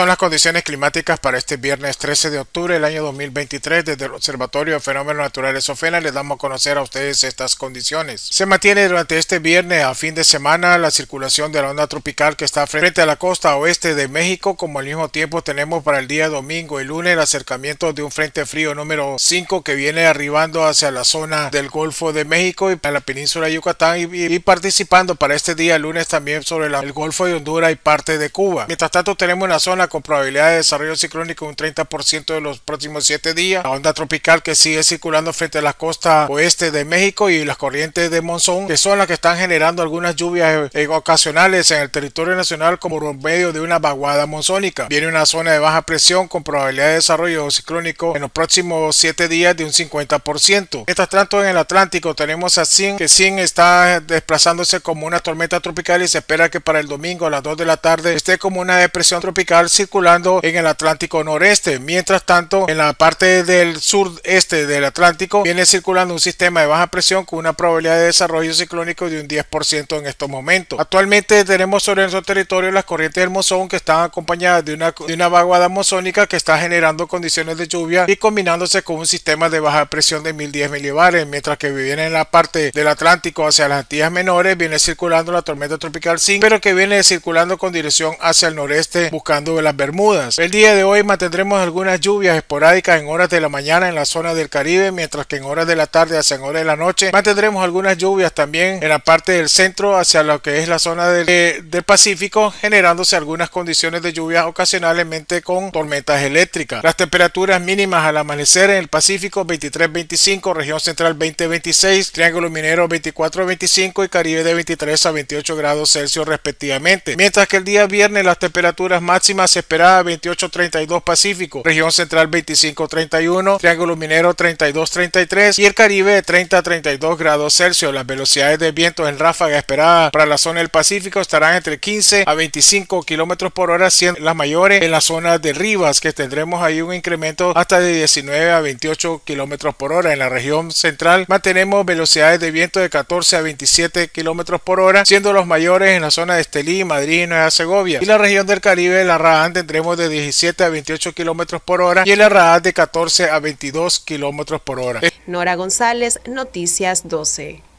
son las condiciones climáticas para este viernes 13 de octubre del año 2023. Desde el Observatorio de Fenómenos Naturales Sofena les damos a conocer a ustedes estas condiciones. Se mantiene durante este viernes a fin de semana la circulación de la onda tropical que está frente a la costa oeste de México, como al mismo tiempo tenemos para el día domingo y lunes el acercamiento de un frente frío número 5 que viene arribando hacia la zona del Golfo de México y para la península de Yucatán y, participando para este día lunes también sobre el Golfo de Honduras y parte de Cuba. Mientras tanto tenemos una zona con probabilidad de desarrollo ciclónico un 30% de los próximos 7 días. La onda tropical que sigue circulando frente a las costas oeste de México y las corrientes de monzón, que son las que están generando algunas lluvias eh, ocasionales en el territorio nacional como por medio de una vaguada monzónica. Viene una zona de baja presión con probabilidad de desarrollo ciclónico en los próximos 7 días de un 50%. Mientras tanto, en el Atlántico tenemos a Sin, que Sin está desplazándose como una tormenta tropical y se espera que para el domingo a las 2 de la tarde esté como una depresión tropical circulando en el Atlántico noreste. Mientras tanto, en la parte del sureste del Atlántico viene circulando un sistema de baja presión con una probabilidad de desarrollo ciclónico de un 10% en estos momentos. Actualmente tenemos sobre nuestro territorio las corrientes del mozón que están acompañadas de una, de una vaguada mozónica que está generando condiciones de lluvia y combinándose con un sistema de baja presión de 1010 milibares, mientras que viene en la parte del Atlántico hacia las Antillas Menores, viene circulando la tormenta tropical sí pero que viene circulando con dirección hacia el noreste buscando la Bermudas. El día de hoy mantendremos algunas lluvias esporádicas en horas de la mañana en la zona del Caribe, mientras que en horas de la tarde hacia en horas de la noche mantendremos algunas lluvias también en la parte del centro hacia lo que es la zona del, eh, del Pacífico, generándose algunas condiciones de lluvias ocasionalmente con tormentas eléctricas. Las temperaturas mínimas al amanecer en el Pacífico 23-25, región central 20-26, Triángulo Minero 24-25 y Caribe de 23 a 28 grados Celsius respectivamente. Mientras que el día viernes las temperaturas máximas se esperada 32 Pacífico, región central 25 31 Triángulo Minero 32 33 y el Caribe 30 32 grados Celsius. Las velocidades de viento en ráfaga esperada para la zona del Pacífico estarán entre 15 a 25 kilómetros por hora, siendo las mayores en la zona de Rivas, que tendremos ahí un incremento hasta de 19 a 28 kilómetros por hora. En la región central mantenemos velocidades de viento de 14 a 27 kilómetros por hora, siendo los mayores en la zona de Estelí, Madrid y Nueva Segovia. Y la región del Caribe, la RAN tendremos de 17 a 28 kilómetros por hora y en la de 14 a 22 kilómetros por hora. Nora González, Noticias 12.